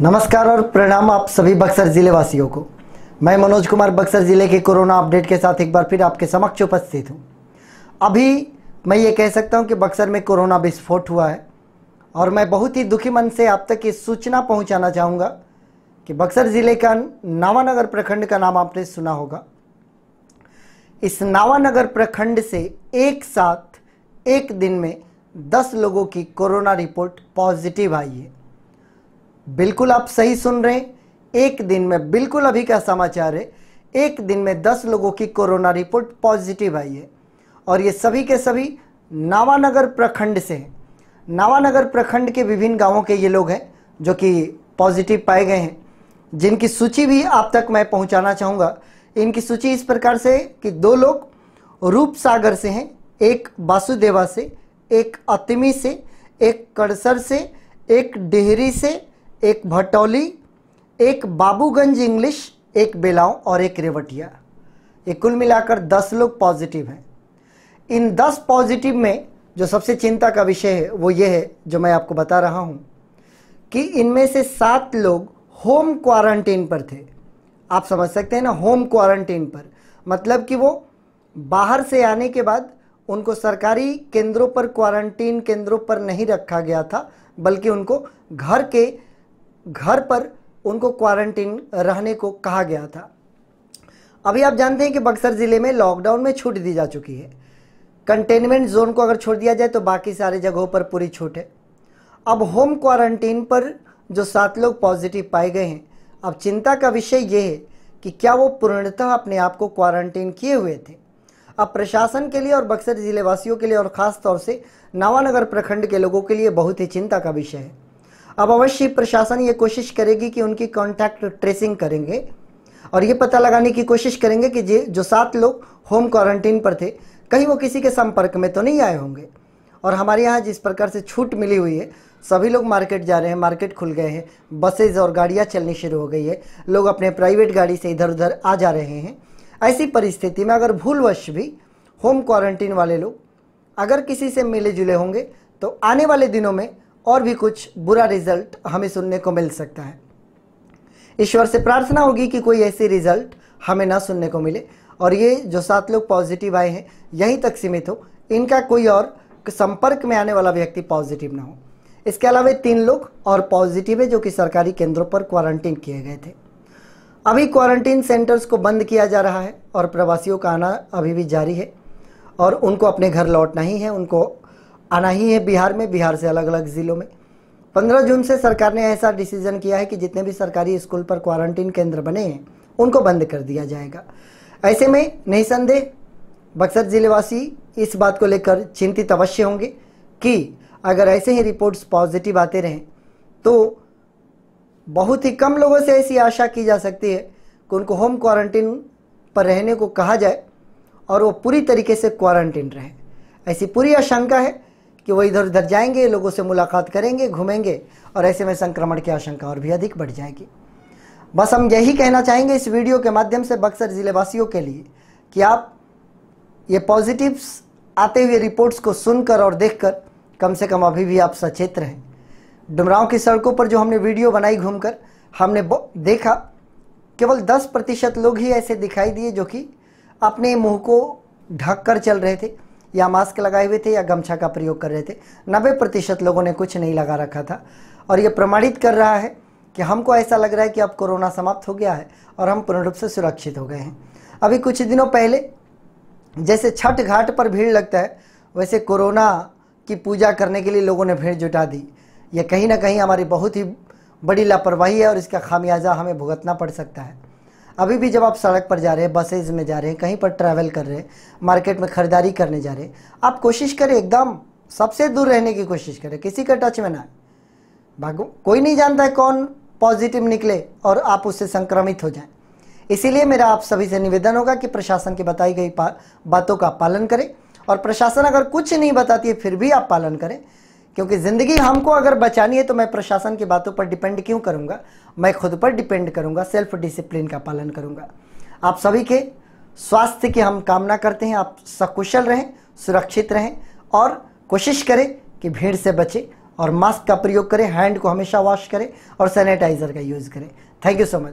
नमस्कार और प्रणाम आप सभी बक्सर जिले वासियों को मैं मनोज कुमार बक्सर ज़िले के कोरोना अपडेट के साथ एक बार फिर आपके समक्ष उपस्थित हूँ अभी मैं ये कह सकता हूँ कि बक्सर में कोरोना विस्फोट हुआ है और मैं बहुत ही दुखी मन से आप तक ये सूचना पहुँचाना चाहूँगा कि बक्सर ज़िले का नावानगर प्रखंड का नाम आपने सुना होगा इस नावानगर प्रखंड से एक साथ एक दिन में दस लोगों की कोरोना रिपोर्ट पॉजिटिव आई है बिल्कुल आप सही सुन रहे हैं एक दिन में बिल्कुल अभी का समाचार है एक दिन में दस लोगों की कोरोना रिपोर्ट पॉजिटिव आई है और ये सभी के सभी नावानगर प्रखंड से हैं नावानगर प्रखंड के विभिन्न गांवों के ये लोग हैं जो कि पॉजिटिव पाए गए हैं जिनकी सूची भी आप तक मैं पहुंचाना चाहूँगा इनकी सूची इस प्रकार से है कि दो लोग रूप सागर से हैं एक वासुदेवा से एक अतिमी से एक कड़सर से एक डेहरी से एक भटौली एक बाबूगंज इंग्लिश एक बेलाव और एक रेवटिया ये कुल मिलाकर दस लोग पॉजिटिव हैं इन दस पॉजिटिव में जो सबसे चिंता का विषय है वो ये है जो मैं आपको बता रहा हूँ कि इनमें से सात लोग होम क्वारंटीन पर थे आप समझ सकते हैं ना होम क्वारंटीन पर मतलब कि वो बाहर से आने के बाद उनको सरकारी केंद्रों पर क्वारंटीन केंद्रों पर नहीं रखा गया था बल्कि उनको घर के घर पर उनको क्वारंटीन रहने को कहा गया था अभी आप जानते हैं कि बक्सर ज़िले में लॉकडाउन में छूट दी जा चुकी है कंटेनमेंट जोन को अगर छोड़ दिया जाए तो बाकी सारे जगहों पर पूरी छूट है अब होम क्वारंटीन पर जो सात लोग पॉजिटिव पाए गए हैं अब चिंता का विषय ये है कि क्या वो पूर्णतः अपने आप को क्वारंटीन किए हुए थे अब प्रशासन के लिए और बक्सर जिले वासियों के लिए और ख़ास तौर से नावानगर प्रखंड के लोगों के लिए बहुत ही चिंता का विषय है अब अवश्य प्रशासन ये कोशिश करेगी कि उनकी कॉन्टैक्ट ट्रेसिंग करेंगे और ये पता लगाने की कोशिश करेंगे कि जे जो सात लोग होम क्वारंटीन पर थे कहीं वो किसी के संपर्क में तो नहीं आए होंगे और हमारे यहाँ जिस प्रकार से छूट मिली हुई है सभी लोग मार्केट जा रहे हैं मार्केट खुल गए हैं बसेज और गाड़ियाँ चलनी शुरू हो गई है लोग अपने प्राइवेट गाड़ी से इधर उधर आ जा रहे हैं ऐसी परिस्थिति में अगर भूलवश भी होम क्वारंटीन वाले लोग अगर किसी से मिले जुले होंगे तो आने वाले दिनों में और भी कुछ बुरा रिजल्ट हमें सुनने को मिल सकता है ईश्वर से प्रार्थना होगी कि कोई ऐसी रिजल्ट हमें ना सुनने को मिले और ये जो सात लोग पॉजिटिव आए हैं यहीं तक सीमित हो इनका कोई और संपर्क में आने वाला व्यक्ति पॉजिटिव ना हो इसके अलावा तीन लोग और पॉजिटिव है जो कि सरकारी केंद्रों पर क्वारंटीन किए गए थे अभी क्वारंटीन सेंटर्स को बंद किया जा रहा है और प्रवासियों का आना अभी भी जारी है और उनको अपने घर लौटना ही है उनको आना ही है बिहार में बिहार से अलग अलग ज़िलों में 15 जून से सरकार ने ऐसा डिसीजन किया है कि जितने भी सरकारी स्कूल पर क्वारंटीन केंद्र बने हैं उनको बंद कर दिया जाएगा ऐसे में नहीं संदेह बक्सर जिलेवासी इस बात को लेकर चिंतित अवश्य होंगे कि अगर ऐसे ही रिपोर्ट्स पॉजिटिव आते रहें तो बहुत ही कम लोगों से ऐसी आशा की जा सकती है कि उनको होम क्वारंटीन पर रहने को कहा जाए और वो पूरी तरीके से क्वारंटीन रहें ऐसी पूरी आशंका है कि वो इधर उधर जाएंगे लोगों से मुलाकात करेंगे घूमेंगे और ऐसे में संक्रमण की आशंका और भी अधिक बढ़ जाएगी बस हम यही कहना चाहेंगे इस वीडियो के माध्यम से बक्सर ज़िलेवासियों के लिए कि आप ये पॉजिटिव्स आते हुए रिपोर्ट्स को सुनकर और देखकर कम से कम अभी भी आप सचेत रहें डुमराव की सड़कों पर जो हमने वीडियो बनाई घूमकर हमने देखा केवल 10 प्रतिशत लोग ही ऐसे दिखाई दिए जो कि अपने मुंह को ढक कर चल रहे थे या मास्क लगाए हुए थे या गमछा का प्रयोग कर रहे थे नब्बे प्रतिशत लोगों ने कुछ नहीं लगा रखा था और ये प्रमाणित कर रहा है कि हमको ऐसा लग रहा है कि अब कोरोना समाप्त हो गया है और हम पूर्ण रूप से सुरक्षित हो गए हैं अभी कुछ दिनों पहले जैसे छठ घाट पर भीड़ लगता है वैसे कोरोना की पूजा करने के लिए लोगों ने भीड़ जुटा दी यह कहीं ना कहीं हमारी बहुत ही बड़ी लापरवाही है और इसका खामियाजा हमें भुगतना पड़ सकता है अभी भी जब आप सड़क पर जा रहे हैं बसेज में जा रहे हैं कहीं पर ट्रैवल कर रहे हैं मार्केट में खरीदारी करने जा रहे हैं आप कोशिश करें एकदम सबसे दूर रहने की कोशिश करें किसी का टच में ना भागो कोई नहीं जानता है कौन पॉजिटिव निकले और आप उससे संक्रमित हो जाएं इसीलिए मेरा आप सभी से निवेदन होगा कि प्रशासन की बताई गई बातों का पालन करें और प्रशासन अगर कुछ नहीं बताती है फिर भी आप पालन करें क्योंकि ज़िंदगी हमको अगर बचानी है तो मैं प्रशासन की बातों पर डिपेंड क्यों करूँगा मैं खुद पर डिपेंड करूँगा सेल्फ डिसिप्लिन का पालन करूँगा आप सभी के स्वास्थ्य की हम कामना करते हैं आप सकुशल रहें सुरक्षित रहें और कोशिश करें कि भीड़ से बचें और मास्क का प्रयोग करें हैंड को हमेशा वॉश करें और सैनिटाइज़र का यूज़ करें थैंक यू सो मच